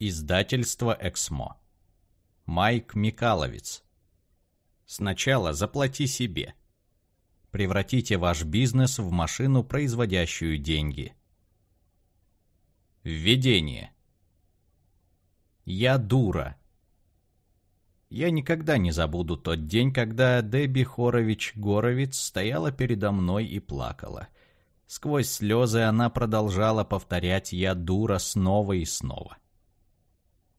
Издательство «Эксмо». Майк Микаловец. Сначала заплати себе. Превратите ваш бизнес в машину, производящую деньги. Введение. Я дура. Я никогда не забуду тот день, когда Дебби Хорович Горовиц стояла передо мной и плакала. Сквозь слезы она продолжала повторять «я дура» снова и снова. —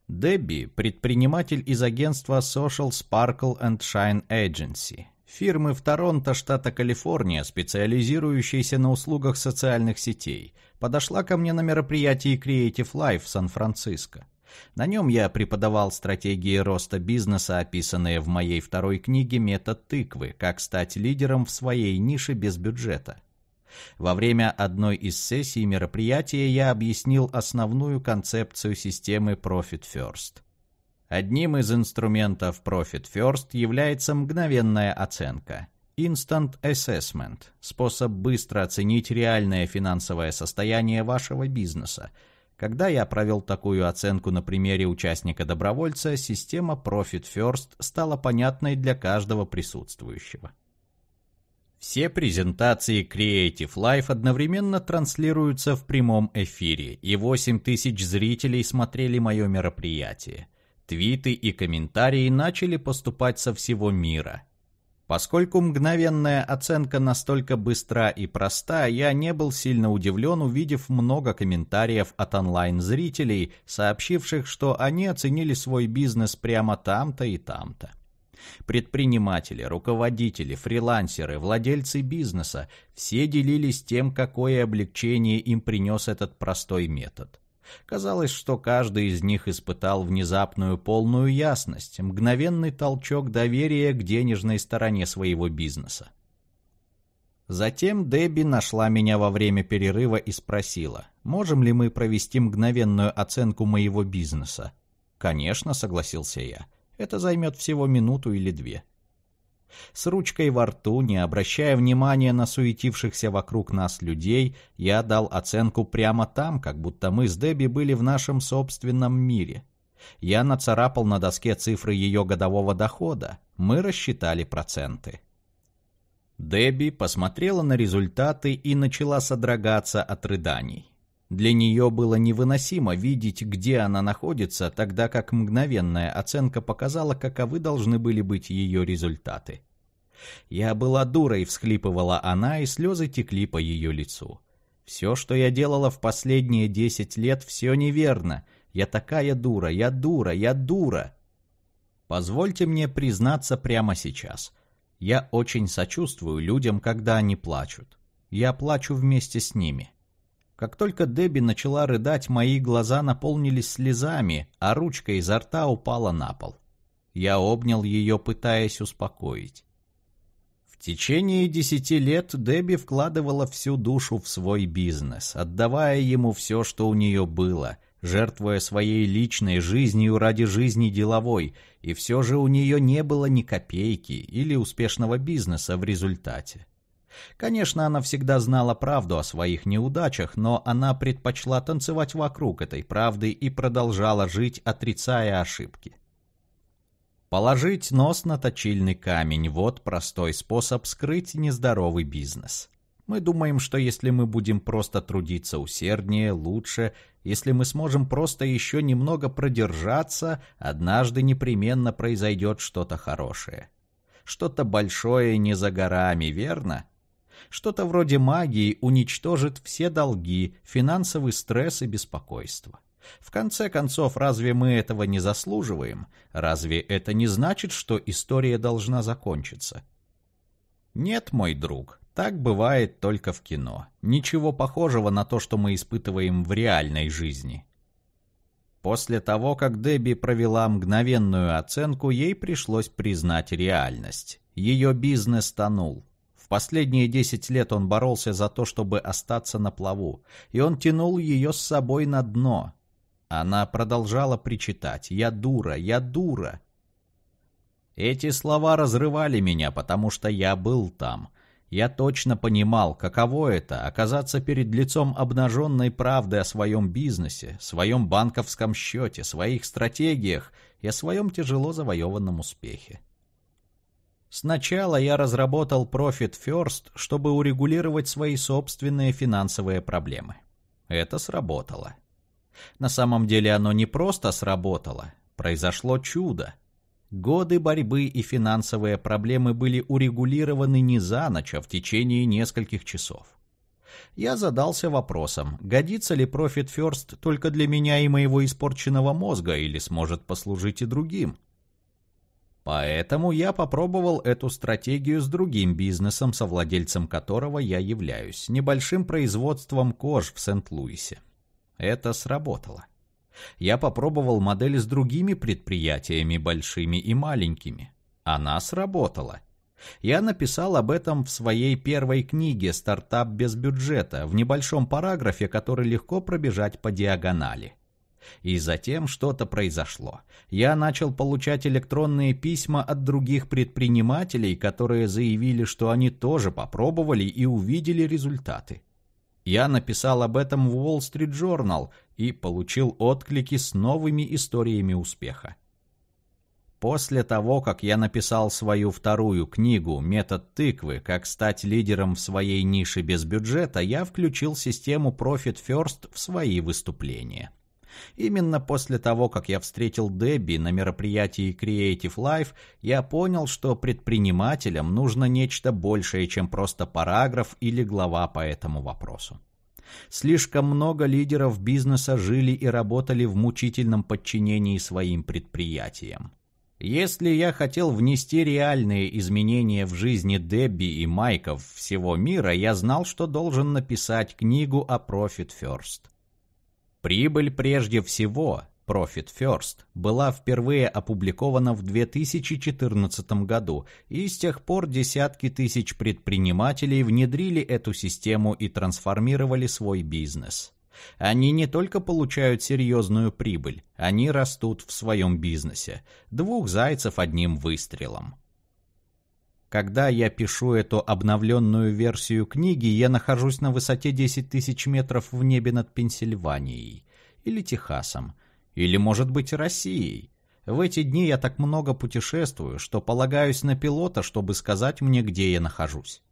Дебби – предприниматель из агентства Social Sparkle and Shine Agency, фирмы в Торонто, штата Калифорния, специализирующейся на услугах социальных сетей, подошла ко мне на мероприятии Creative Life в Сан-Франциско. На нем я преподавал стратегии роста бизнеса, описанные в моей второй книге «Метод тыквы. Как стать лидером в своей нише без бюджета». Во время одной из сессий мероприятия я объяснил основную концепцию системы Profit First. Одним из инструментов Profit First является мгновенная оценка – Instant Assessment – способ быстро оценить реальное финансовое состояние вашего бизнеса. Когда я провел такую оценку на примере участника-добровольца, система Profit First стала понятной для каждого присутствующего. Все презентации Creative Life одновременно транслируются в прямом эфире, и 8 тысяч зрителей смотрели мое мероприятие. Твиты и комментарии начали поступать со всего мира. Поскольку мгновенная оценка настолько быстра и проста, я не был сильно удивлен, увидев много комментариев от онлайн-зрителей, сообщивших, что они оценили свой бизнес прямо там-то и там-то. Предприниматели, руководители, фрилансеры, владельцы бизнеса все делились тем, какое облегчение им принес этот простой метод. Казалось, что каждый из них испытал внезапную полную ясность, мгновенный толчок доверия к денежной стороне своего бизнеса. Затем Дебби нашла меня во время перерыва и спросила, можем ли мы провести мгновенную оценку моего бизнеса. «Конечно», — согласился я. Это займет всего минуту или две. С ручкой во рту, не обращая внимания на суетившихся вокруг нас людей, я дал оценку прямо там, как будто мы с Дебби были в нашем собственном мире. Я нацарапал на доске цифры ее годового дохода. Мы рассчитали проценты. Дебби посмотрела на результаты и начала содрогаться от рыданий. Для нее было невыносимо видеть, где она находится, тогда как мгновенная оценка показала, каковы должны были быть ее результаты. «Я была дурой», — всхлипывала она, и слезы текли по ее лицу. «Все, что я делала в последние десять лет, все неверно. Я такая дура, я дура, я дура!» Позвольте мне признаться прямо сейчас. Я очень сочувствую людям, когда они плачут. Я плачу вместе с ними. Как только Дебби начала рыдать, мои глаза наполнились слезами, а ручка изо рта упала на пол. Я обнял ее, пытаясь успокоить. В течение десяти лет Дебби вкладывала всю душу в свой бизнес, отдавая ему все, что у нее было, жертвуя своей личной жизнью ради жизни деловой, и все же у нее не было ни копейки или успешного бизнеса в результате. Конечно, она всегда знала правду о своих неудачах, но она предпочла танцевать вокруг этой правды и продолжала жить, отрицая ошибки. Положить нос на точильный камень – вот простой способ скрыть нездоровый бизнес. Мы думаем, что если мы будем просто трудиться усерднее, лучше, если мы сможем просто еще немного продержаться, однажды непременно произойдет что-то хорошее. Что-то большое не за горами, верно? Что-то вроде магии уничтожит все долги, финансовый стресс и беспокойство. В конце концов, разве мы этого не заслуживаем? Разве это не значит, что история должна закончиться? Нет, мой друг, так бывает только в кино. Ничего похожего на то, что мы испытываем в реальной жизни. После того, как Дебби провела мгновенную оценку, ей пришлось признать реальность. Ее бизнес тонул последние десять лет он боролся за то, чтобы остаться на плаву, и он тянул ее с собой на дно. Она продолжала причитать «Я дура, я дура». Эти слова разрывали меня, потому что я был там. Я точно понимал, каково это – оказаться перед лицом обнаженной правды о своем бизнесе, своем банковском счете, своих стратегиях и о своем тяжело завоеванном успехе. Сначала я разработал Profit First, чтобы урегулировать свои собственные финансовые проблемы. Это сработало. На самом деле оно не просто сработало, произошло чудо. Годы борьбы и финансовые проблемы были урегулированы не за ночь, а в течение нескольких часов. Я задался вопросом, годится ли Profit First только для меня и моего испорченного мозга или сможет послужить и другим. Поэтому я попробовал эту стратегию с другим бизнесом, совладельцем которого я являюсь, небольшим производством кож в Сент-Луисе. Это сработало. Я попробовал модель с другими предприятиями, большими и маленькими. Она сработала. Я написал об этом в своей первой книге «Стартап без бюджета» в небольшом параграфе, который легко пробежать по диагонали. И затем что-то произошло. Я начал получать электронные письма от других предпринимателей, которые заявили, что они тоже попробовали и увидели результаты. Я написал об этом в Wall Street Journal и получил отклики с новыми историями успеха. После того, как я написал свою вторую книгу «Метод тыквы. Как стать лидером в своей нише без бюджета», я включил систему Profit First в свои выступления. Именно после того, как я встретил Дебби на мероприятии Creative Life, я понял, что предпринимателям нужно нечто большее, чем просто параграф или глава по этому вопросу. Слишком много лидеров бизнеса жили и работали в мучительном подчинении своим предприятиям. Если я хотел внести реальные изменения в жизни Дебби и Майков всего мира, я знал, что должен написать книгу о Profit First. Прибыль прежде всего, Profit First, была впервые опубликована в 2014 году, и с тех пор десятки тысяч предпринимателей внедрили эту систему и трансформировали свой бизнес. Они не только получают серьезную прибыль, они растут в своем бизнесе. Двух зайцев одним выстрелом. Когда я пишу эту обновленную версию книги, я нахожусь на высоте 10 тысяч метров в небе над Пенсильванией. Или Техасом. Или, может быть, Россией. В эти дни я так много путешествую, что полагаюсь на пилота, чтобы сказать мне, где я нахожусь.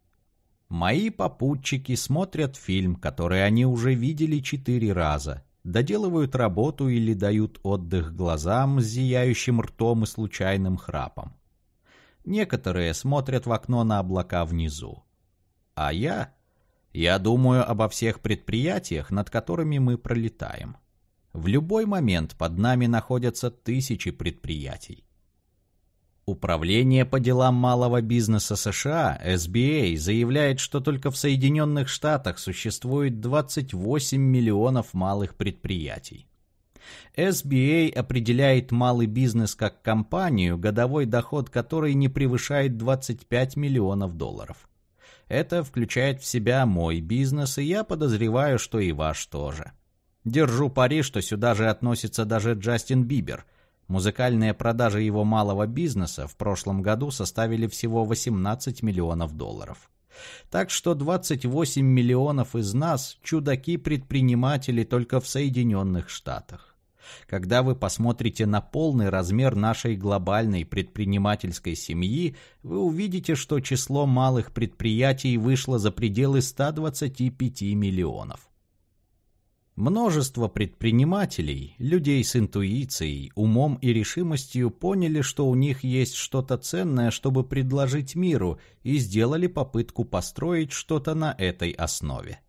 Мои попутчики смотрят фильм, который они уже видели четыре раза, доделывают работу или дают отдых глазам с зияющим ртом и случайным храпом. Некоторые смотрят в окно на облака внизу. А я? Я думаю обо всех предприятиях, над которыми мы пролетаем. В любой момент под нами находятся тысячи предприятий. Управление по делам малого бизнеса США, SBA, а, заявляет, что только в Соединенных Штатах существует 28 миллионов малых предприятий. SBA а определяет малый бизнес как компанию, годовой доход которой не превышает 25 миллионов долларов. Это включает в себя мой бизнес, и я подозреваю, что и ваш тоже. Держу пари, что сюда же относится даже Джастин Бибер. Музыкальные продажи его малого бизнеса в прошлом году составили всего 18 миллионов долларов. Так что 28 миллионов из нас – чудаки-предприниматели только в Соединенных Штатах. Когда вы посмотрите на полный размер нашей глобальной предпринимательской семьи, вы увидите, что число малых предприятий вышло за пределы 125 миллионов. Множество предпринимателей, людей с интуицией, умом и решимостью поняли, что у них есть что-то ценное, чтобы предложить миру, и сделали попытку построить что-то на этой основе.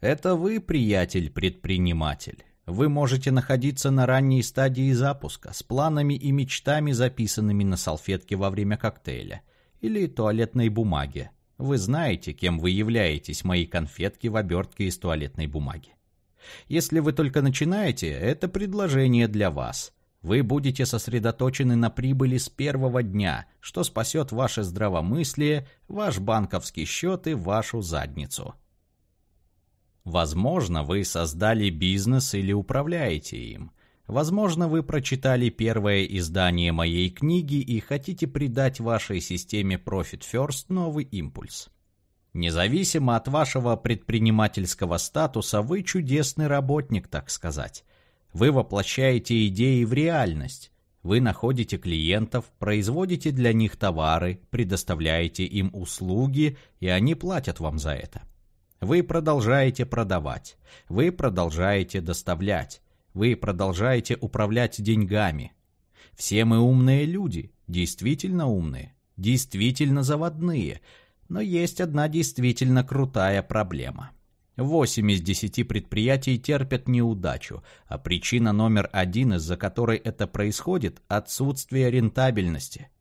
Это вы, приятель-предприниматель. Вы можете находиться на ранней стадии запуска с планами и мечтами, записанными на салфетке во время коктейля или туалетной бумаги. Вы знаете, кем вы являетесь, мои конфетки в обертке из туалетной бумаги. Если вы только начинаете, это предложение для вас. Вы будете сосредоточены на прибыли с первого дня, что спасет ваше здравомыслие, ваш банковский счет и вашу задницу. Возможно, вы создали бизнес или управляете им. Возможно, вы прочитали первое издание моей книги и хотите придать вашей системе Profit First новый импульс. Независимо от вашего предпринимательского статуса, вы чудесный работник, так сказать. Вы воплощаете идеи в реальность. Вы находите клиентов, производите для них товары, предоставляете им услуги, и они платят вам за это. Вы продолжаете продавать. Вы продолжаете доставлять. Вы продолжаете управлять деньгами. Все мы умные люди, действительно умные, действительно заводные, но есть одна действительно крутая проблема. Восемь из десяти предприятий терпят неудачу, а причина номер один, из-за которой это происходит – отсутствие рентабельности –